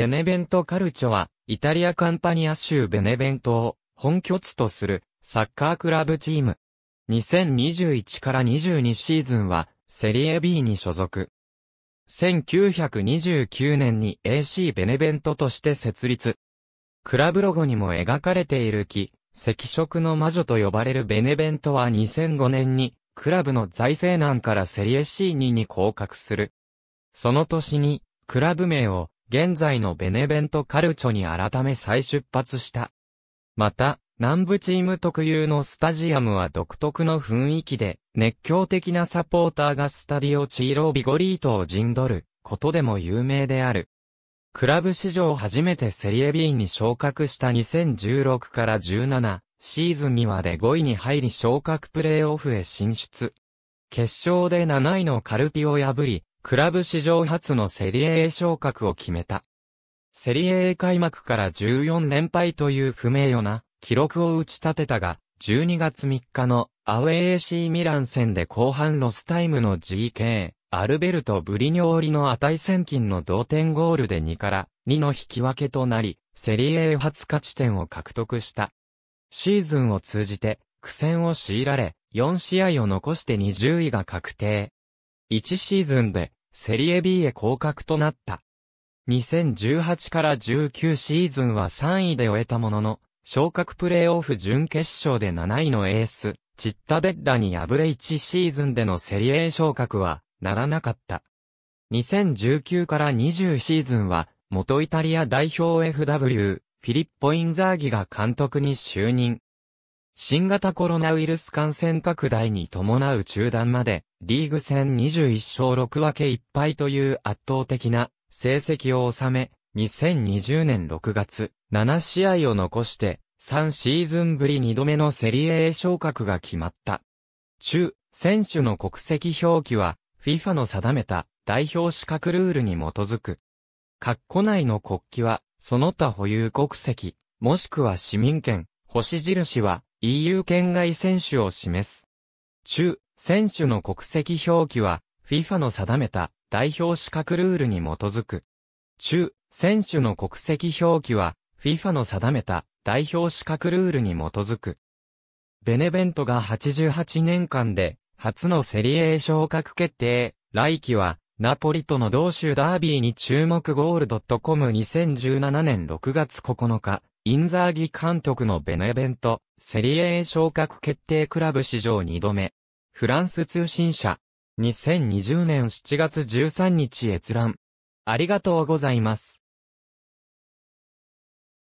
ベネベントカルチョは、イタリアカンパニア州ベネベントを本拠地とするサッカークラブチーム。2021から22シーズンは、セリエ B に所属。1929年に AC ベネベントとして設立。クラブロゴにも描かれている木、赤色の魔女と呼ばれるベネベントは2005年に、クラブの財政難からセリエ C2 に降格する。その年に、クラブ名を現在のベネベントカルチョに改め再出発した。また、南部チーム特有のスタジアムは独特の雰囲気で、熱狂的なサポーターがスタディオチーロービゴリートを陣取ることでも有名である。クラブ史上初めてセリエ B に昇格した2016から17シーズンにはで5位に入り昇格プレーオフへ進出。決勝で7位のカルピを破り、クラブ史上初のセリエ A 昇格を決めた。セリエ A 開幕から14連敗という不名誉な記録を打ち立てたが、12月3日のアウェー AC ミラン戦で後半ロスタイムの GK、アルベルト・ブリニョーリの値千金の同点ゴールで2から2の引き分けとなり、セリエ A 初勝ち点を獲得した。シーズンを通じて苦戦を強いられ、4試合を残して20位が確定。1シーズンでセリエ B へ降格となった。2018から19シーズンは3位で終えたものの、昇格プレーオフ準決勝で7位のエース、チッタデッラに敗れ1シーズンでのセリエ昇格はならなかった。2019から20シーズンは、元イタリア代表 FW、フィリッポ・インザーギが監督に就任。新型コロナウイルス感染拡大に伴う中断まで、リーグ戦21勝6分け1敗という圧倒的な成績を収め、2020年6月、7試合を残して、3シーズンぶり2度目のセリエ A 昇格が決まった。中、選手の国籍表記は、FIFA の定めた代表資格ルールに基づく。括弧内の国旗は、その他保有国籍、もしくは市民権、星印は、EU 圏外選手を示す。中、選手の国籍表記は、FIFA の定めた代表資格ルールに基づく。中、選手の国籍表記は、FIFA の定めた代表資格ルールに基づく。ベネベントが88年間で、初のセリエー昇格決定、来季は、ナポリとの同州ダービーに注目ゴールドットコム2017年6月9日、インザーギ監督のベネベント、セリエ A 昇格決定クラブ史上2度目。フランス通信社。2020年7月13日閲覧。ありがとうございます。